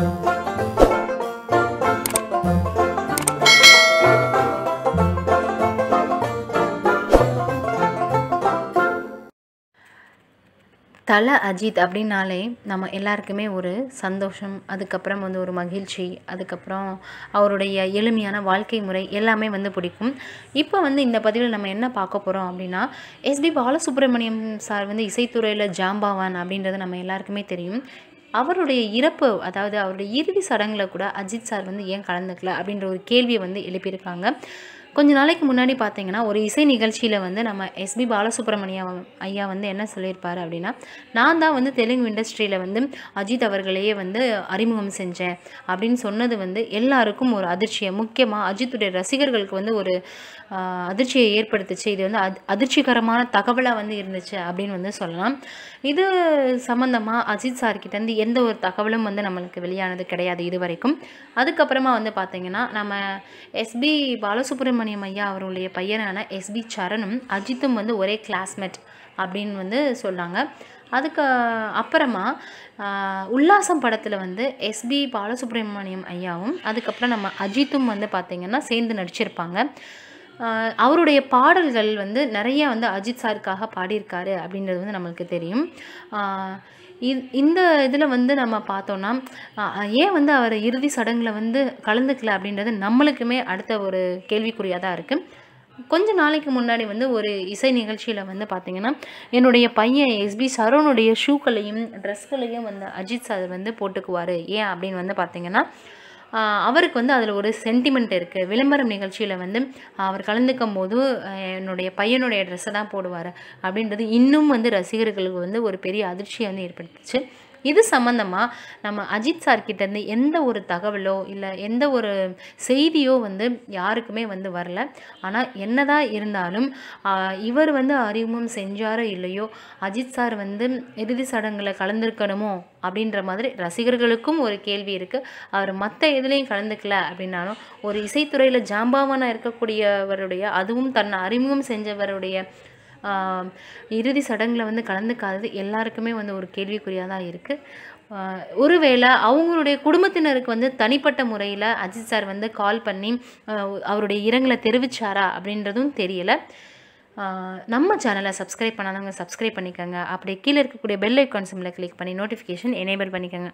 தல அஜித் அப்படின்னாலே நம்ம எல்லாருக்குமே ஒரு சந்தோஷம் அதுக்கப்புறம் வந்து ஒரு மகிழ்ச்சி அதுக்கப்புறம் அவருடைய எளிமையான வாழ்க்கை முறை எல்லாமே வந்து பிடிக்கும் இப்போ வந்து இந்த பதிவில் நம்ம என்ன பார்க்க போகிறோம் அப்படின்னா எஸ்பி பாலசுப்ரமணியம் சார் வந்து இசைத்துறையில் ஜாம்பாவான் அப்படின்றது நம்ம எல்லாருக்குமே தெரியும் அவருடைய இறப்பு அதாவது அவருடைய இறுதி சடங்கில் கூட அஜித் சார் வந்து ஏன் கலந்துக்கல அப்படின்ற ஒரு கேள்வியை வந்து எழுப்பியிருக்காங்க கொஞ்ச நாளைக்கு முன்னாடி பார்த்தீங்கன்னா ஒரு இசை நிகழ்ச்சியில் வந்து நம்ம எஸ்பி பாலசுப்ரமணியா ஐயா வந்து என்ன சொல்லியிருப்பார் அப்படின்னா நான் தான் வந்து தெலுங்கு இண்டஸ்ட்ரியில் வந்து அஜித் அவர்களையே வந்து அறிமுகம் செஞ்சேன் அப்படின்னு சொன்னது வந்து எல்லாருக்கும் ஒரு அதிர்ச்சியை முக்கியமாக அஜித்துடைய ரசிகர்களுக்கு வந்து ஒரு அதிர்ச்சியை ஏற்படுத்துச்சு இது வந்து அதிர்ச்சிகரமான தகவலாக வந்து இருந்துச்சு அப்படின்னு வந்து சொல்லலாம் இது சம்மந்தமாக அஜித் சார்கிட்டேருந்து எந்த ஒரு தகவலும் வந்து நம்மளுக்கு வெளியானது கிடையாது இது வரைக்கும் அதுக்கப்புறமா வந்து பார்த்திங்கன்னா நம்ம எஸ்பி பாலசுப்ரமணியம் சுப்பிரமணியம் ஐயா அவருடைய பையனான எஸ்பி சரணும் அஜித்தும் வந்து ஒரே கிளாஸ்மேட் அப்படின்னு வந்து சொன்னாங்க அதுக்கு அப்புறமா உல்லாசம் படத்தில் வந்து எஸ்பி பாலசுப்ரமணியம் ஐயாவும் அதுக்கப்புறம் நம்ம அஜித்தும் வந்து பார்த்திங்கன்னா சேர்ந்து நடிச்சிருப்பாங்க அவருடைய பாடல்கள் வந்து நிறைய வந்து அஜித் சாருக்காக பாடியிருக்காரு அப்படின்றது வந்து நம்மளுக்கு தெரியும் இந்த இதில் வந்து நம்ம பார்த்தோன்னா ஏன் வந்து அவர் இறுதி சடங்கில் வந்து கலந்துக்கல அப்படின்றது நம்மளுக்குமே அடுத்த ஒரு கேள்விக்குறியாக தான் இருக்குது கொஞ்ச நாளைக்கு முன்னாடி வந்து ஒரு இசை நிகழ்ச்சியில் வந்து பார்த்திங்கன்னா என்னுடைய பையன் எஸ்பி சரோனுடைய ஷூக்களையும் ட்ரெஸ்களையும் வந்து அஜித் சார் வந்து போட்டுக்குவார் ஏன் அப்படின்னு வந்து பார்த்திங்கன்னா அவருக்கு வந்து அதில் ஒரு சென்டிமெண்ட் இருக்குது விளம்பரம் நிகழ்ச்சியில் வந்து அவர் கலந்துக்கும் போது என்னுடைய பையனுடைய ட்ரெஸ்ஸை தான் போடுவார் அப்படின்றது இன்னும் வந்து ரசிகர்களுக்கு வந்து ஒரு பெரிய அதிர்ச்சியை வந்து ஏற்படுத்துச்சு இது சம்மந்தமாக நம்ம அஜித் சார்கிட்டேருந்து எந்த ஒரு தகவலோ இல்லை எந்த ஒரு செய்தியோ வந்து யாருக்குமே வந்து வரல ஆனால் என்னதான் இருந்தாலும் இவர் வந்து அறிமுகம் செஞ்சாரோ இல்லையோ அஜித் சார் வந்து இறுதி சடங்கில் கலந்துருக்கணுமோ அப்படின்ற மாதிரி ரசிகர்களுக்கும் ஒரு கேள்வி இருக்குது அவர் மற்ற எதுலேயும் கலந்துக்கல அப்படின்னாலும் ஒரு இசைத்துறையில் ஜாம்பாவனாக இருக்கக்கூடியவருடைய அதுவும் தன்னை அறிமுகம் செஞ்சவருடைய இறுதி சடங்கில் வந்து கலந்துக்காதது எல்லாருக்குமே வந்து ஒரு கேள்விக்குறியாக தான் இருக்குது ஒருவேளை அவங்களுடைய குடும்பத்தினருக்கு வந்து தனிப்பட்ட முறையில் அஜித் சார் வந்து கால் பண்ணி அவருடைய இரங்கலை தெரிவிச்சாரா அப்படின்றதும் தெரியலை நம்ம சேனலை சப்ஸ்கிரைப் பண்ணாதவங்க சப்ஸ்கிரைப் பண்ணிக்கோங்க அப்படியே கீழே இருக்கக்கூடிய பெல் ஐக்கான் சிம்மில் கிளிக் பண்ணி நோட்டிஃபிகேஷன் எனேபிள் பண்ணிக்கோங்க